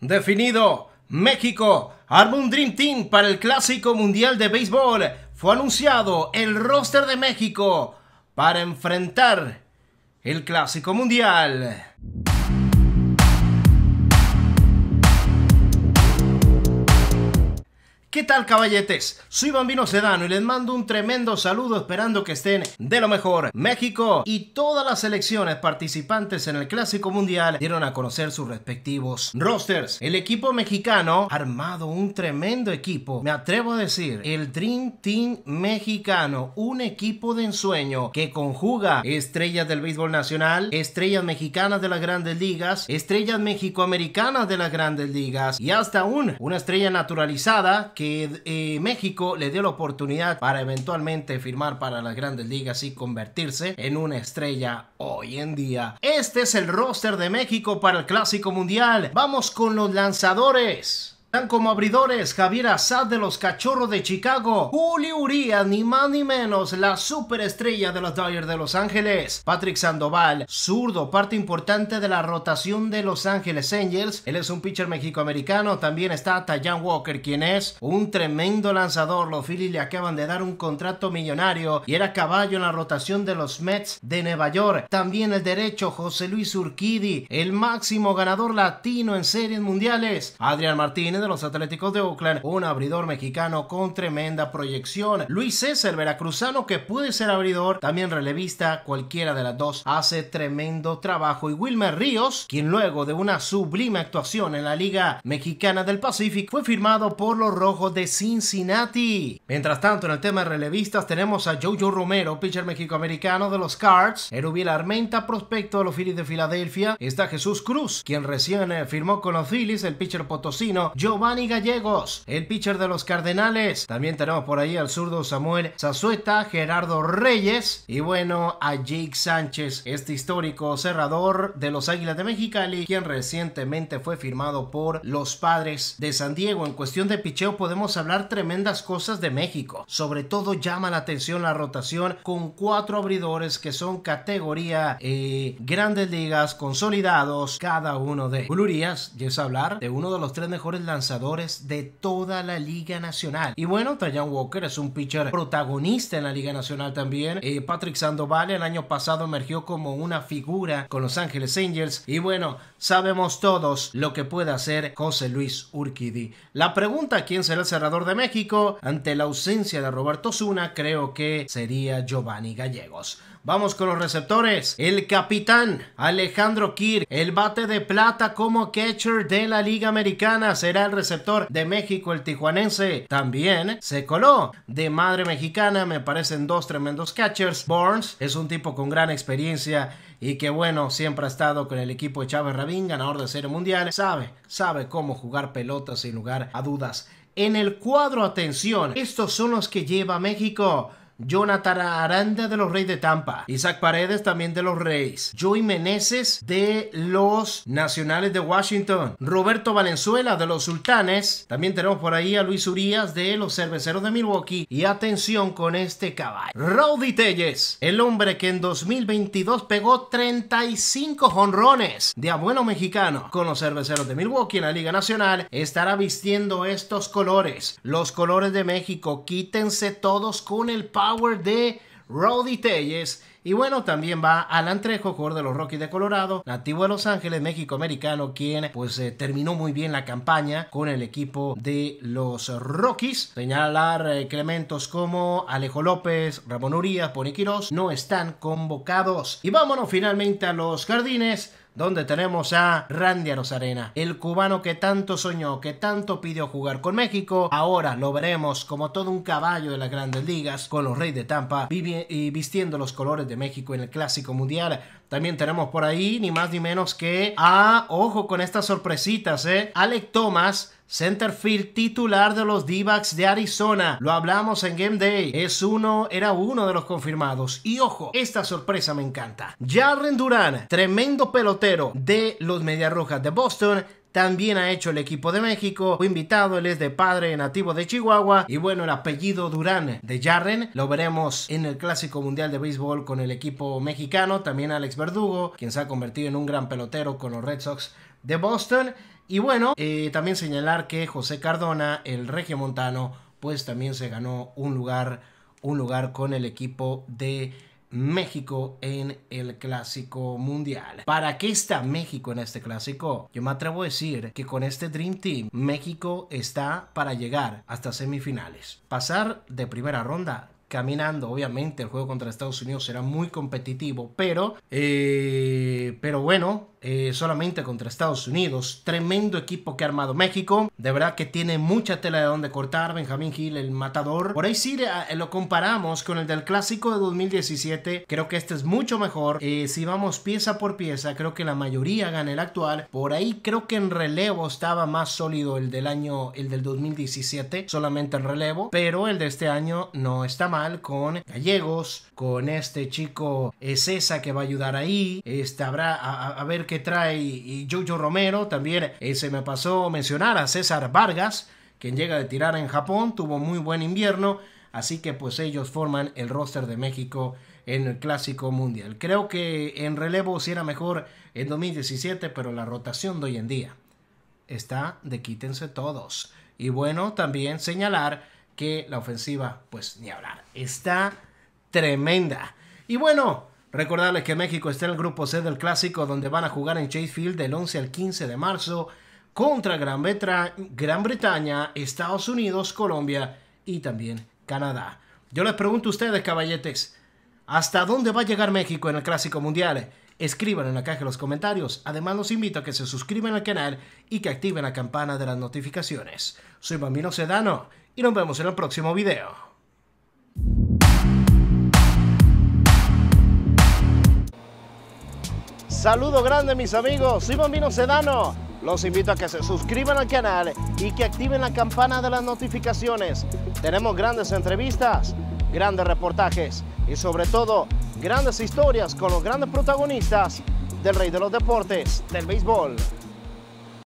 Definido, México arma un Dream Team para el Clásico Mundial de Béisbol. Fue anunciado el roster de México para enfrentar el Clásico Mundial. tal caballetes? Soy Bambino Sedano y les mando un tremendo saludo esperando que estén de lo mejor. México y todas las selecciones participantes en el Clásico Mundial dieron a conocer sus respectivos rosters. El equipo mexicano ha armado un tremendo equipo, me atrevo a decir, el Dream Team mexicano, un equipo de ensueño que conjuga estrellas del béisbol nacional, estrellas mexicanas de las grandes ligas, estrellas mexicoamericanas de las grandes ligas y hasta un, una estrella naturalizada que eh, eh, México le dio la oportunidad para eventualmente firmar para las grandes ligas y convertirse en una estrella hoy en día. Este es el roster de México para el Clásico Mundial. Vamos con los lanzadores como abridores Javier Assad de los Cachorros de Chicago, Julio Urias, ni más ni menos, la superestrella de los Dodgers de Los Ángeles, Patrick Sandoval, zurdo, parte importante de la rotación de Los Ángeles Angels, él es un pitcher mexicoamericano, también está Tayan Walker, quien es un tremendo lanzador, los Phillies le acaban de dar un contrato millonario y era caballo en la rotación de los Mets de Nueva York, también el derecho José Luis Urquidi, el máximo ganador latino en series mundiales, Adrián Martínez, de los Atléticos de Oakland, un abridor mexicano con tremenda proyección. Luis César, veracruzano, que puede ser abridor, también relevista, cualquiera de las dos, hace tremendo trabajo. Y Wilmer Ríos, quien luego de una sublime actuación en la Liga Mexicana del Pacífico, fue firmado por los Rojos de Cincinnati. Mientras tanto, en el tema de relevistas, tenemos a Jojo Romero, pitcher mexicoamericano de los Cards, Erubiel Armenta, prospecto de los Phillies de Filadelfia, está Jesús Cruz, quien recién eh, firmó con los Phillies, el pitcher potosino, Giovanni Gallegos, el pitcher de los Cardenales. También tenemos por ahí al zurdo Samuel Zazueta, Gerardo Reyes y bueno, a Jake Sánchez, este histórico cerrador de los Águilas de Mexicali, quien recientemente fue firmado por los Padres de San Diego. En cuestión de picheo podemos hablar tremendas cosas de México. Sobre todo llama la atención la rotación con cuatro abridores que son categoría eh, grandes ligas consolidados cada uno de Ulurías ya es hablar de uno de los tres mejores lanzadores lanzadores de toda la Liga Nacional. Y bueno, Tayan Walker es un pitcher protagonista en la Liga Nacional también. Eh, Patrick Sandoval el año pasado emergió como una figura con Los Ángeles Angels. Y bueno, sabemos todos lo que puede hacer José Luis Urquidi. La pregunta, ¿quién será el cerrador de México? Ante la ausencia de Roberto Zuna, creo que sería Giovanni Gallegos. Vamos con los receptores. El capitán Alejandro Kir, el bate de plata como catcher de la Liga Americana, será el receptor de México, el tijuanense. También se coló de madre mexicana, me parecen dos tremendos catchers. Burns es un tipo con gran experiencia y que bueno, siempre ha estado con el equipo de Chávez Rabín, ganador de serie mundial. Sabe, sabe cómo jugar pelotas sin lugar a dudas. En el cuadro, atención, estos son los que lleva México. Jonathan Aranda de los Reyes de Tampa, Isaac Paredes también de los Reyes, Joey Meneses de los Nacionales de Washington, Roberto Valenzuela de los Sultanes, también tenemos por ahí a Luis Urias de los Cerveceros de Milwaukee y atención con este caballo, Roddy Telles, el hombre que en 2022 pegó 35 jonrones de abuelo mexicano con los Cerveceros de Milwaukee en la Liga Nacional, estará vistiendo estos colores, los colores de México, quítense todos con el palo Power de Roddy Telles. Y bueno, también va Alan Trejo, jugador de los Rockies de Colorado, nativo de Los Ángeles, México-americano, quien pues eh, terminó muy bien la campaña con el equipo de los Rockies. Señalar Clementos eh, como Alejo López, Ramón Urias, Pony no están convocados. Y vámonos finalmente a los Jardines donde tenemos a Randy Arozarena, el cubano que tanto soñó, que tanto pidió jugar con México. Ahora lo veremos como todo un caballo de las grandes ligas con los Reyes de Tampa y vistiendo los colores de México en el Clásico Mundial. También tenemos por ahí ni más ni menos que a, ah, ojo con estas sorpresitas, eh, Alec Thomas Centerfield titular de los d de Arizona. Lo hablamos en Game Day. Es uno, era uno de los confirmados. Y ojo, esta sorpresa me encanta. Jarren Durán, tremendo pelotero de los Medias Rojas de Boston, también ha hecho el equipo de México, fue invitado, él es de padre nativo de Chihuahua y bueno, el apellido Durán de Jarren lo veremos en el Clásico Mundial de Béisbol con el equipo mexicano, también Alex Verdugo, quien se ha convertido en un gran pelotero con los Red Sox de Boston. Y bueno, eh, también señalar que José Cardona, el Montano. pues también se ganó un lugar, un lugar con el equipo de México en el clásico mundial. ¿Para qué está México en este clásico? Yo me atrevo a decir que con este Dream Team México está para llegar hasta semifinales. Pasar de primera ronda caminando. Obviamente el juego contra Estados Unidos será muy competitivo, pero, eh, pero bueno, eh, solamente contra Estados Unidos. Tremendo equipo que ha armado México. De verdad que tiene mucha tela de donde cortar. Benjamín Gil, el matador. Por ahí sí eh, lo comparamos con el del clásico de 2017. Creo que este es mucho mejor. Eh, si vamos pieza por pieza, creo que la mayoría gana el actual. Por ahí creo que en relevo estaba más sólido el del año, el del 2017. Solamente en relevo. Pero el de este año no está mal con Gallegos, con este chico César que va a ayudar ahí. Este, habrá a ver que trae y Romero. También eh, se me pasó mencionar a César Vargas, quien llega de tirar en Japón, tuvo muy buen invierno. Así que pues ellos forman el roster de México en el Clásico Mundial. Creo que en relevo si era mejor en 2017, pero la rotación de hoy en día está de quítense todos. Y bueno, también señalar que la ofensiva, pues ni hablar, está tremenda. Y bueno, Recordarles que México está en el grupo C del clásico donde van a jugar en Chase Field del 11 al 15 de marzo contra Gran, Gran Bretaña, Estados Unidos, Colombia y también Canadá. Yo les pregunto a ustedes, caballetes, ¿hasta dónde va a llegar México en el Clásico Mundial? Escriban en la caja de los comentarios. Además, los invito a que se suscriban al canal y que activen la campana de las notificaciones. Soy Bambino Sedano y nos vemos en el próximo video. Saludo grande mis amigos, soy Bambino Sedano. Los invito a que se suscriban al canal y que activen la campana de las notificaciones. Tenemos grandes entrevistas, grandes reportajes y sobre todo grandes historias con los grandes protagonistas del rey de los deportes, del béisbol.